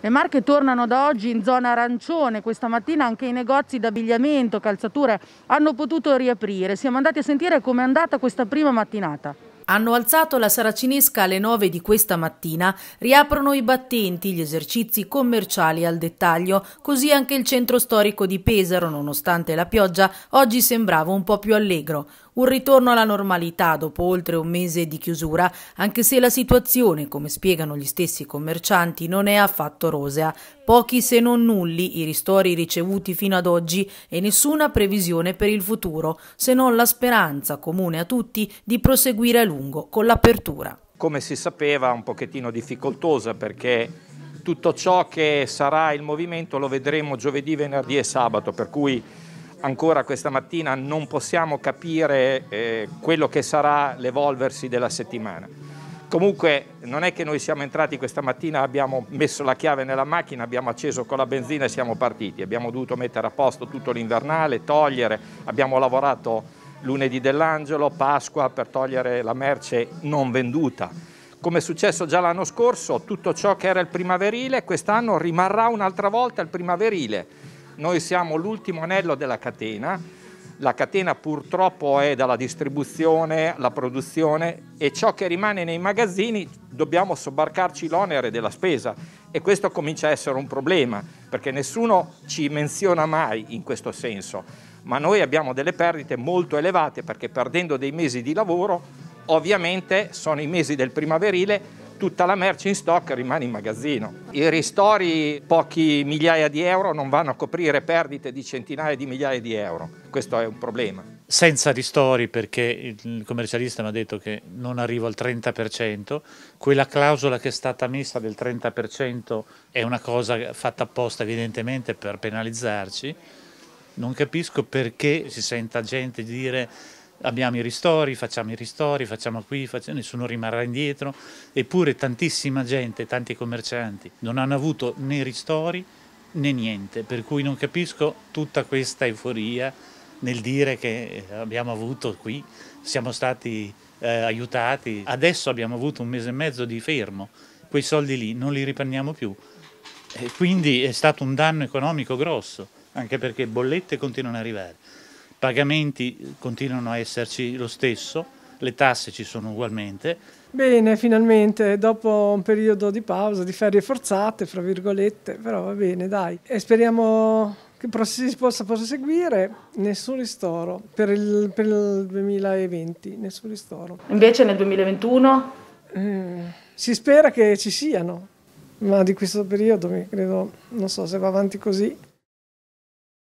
Le marche tornano da oggi in zona arancione, questa mattina anche i negozi d'abbigliamento, calzature hanno potuto riaprire. Siamo andati a sentire com'è andata questa prima mattinata. Hanno alzato la saracinesca alle 9 di questa mattina, riaprono i battenti, gli esercizi commerciali al dettaglio, così anche il centro storico di Pesaro, nonostante la pioggia, oggi sembrava un po' più allegro un ritorno alla normalità dopo oltre un mese di chiusura, anche se la situazione, come spiegano gli stessi commercianti, non è affatto rosea. Pochi se non nulli i ristori ricevuti fino ad oggi e nessuna previsione per il futuro, se non la speranza comune a tutti di proseguire a lungo con l'apertura. Come si sapeva un pochettino difficoltosa perché tutto ciò che sarà il movimento lo vedremo giovedì, venerdì e sabato, per cui ancora questa mattina non possiamo capire eh, quello che sarà l'evolversi della settimana. Comunque non è che noi siamo entrati questa mattina, abbiamo messo la chiave nella macchina, abbiamo acceso con la benzina e siamo partiti. Abbiamo dovuto mettere a posto tutto l'invernale, togliere, abbiamo lavorato lunedì dell'angelo, Pasqua per togliere la merce non venduta. Come è successo già l'anno scorso, tutto ciò che era il primaverile quest'anno rimarrà un'altra volta il primaverile noi siamo l'ultimo anello della catena, la catena purtroppo è dalla distribuzione, la produzione e ciò che rimane nei magazzini dobbiamo sobbarcarci l'onere della spesa e questo comincia a essere un problema perché nessuno ci menziona mai in questo senso, ma noi abbiamo delle perdite molto elevate perché perdendo dei mesi di lavoro ovviamente sono i mesi del primaverile tutta la merce in stock rimane in magazzino. I ristori, pochi migliaia di euro, non vanno a coprire perdite di centinaia di migliaia di euro. Questo è un problema. Senza ristori perché il commercialista mi ha detto che non arrivo al 30%, quella clausola che è stata messa del 30% è una cosa fatta apposta evidentemente per penalizzarci. Non capisco perché si senta gente dire abbiamo i ristori, facciamo i ristori, facciamo qui, facciamo, nessuno rimarrà indietro, eppure tantissima gente, tanti commercianti non hanno avuto né ristori né niente, per cui non capisco tutta questa euforia nel dire che abbiamo avuto qui, siamo stati eh, aiutati, adesso abbiamo avuto un mese e mezzo di fermo, quei soldi lì non li riprendiamo più, e quindi è stato un danno economico grosso, anche perché bollette continuano ad arrivare pagamenti continuano a esserci lo stesso, le tasse ci sono ugualmente. Bene, finalmente, dopo un periodo di pausa, di ferie forzate, fra virgolette, però va bene, dai. E speriamo che si possa proseguire, nessun ristoro per il, per il 2020, nessun ristoro. Invece nel 2021? Mm, si spera che ci siano, ma di questo periodo credo, non so se va avanti così.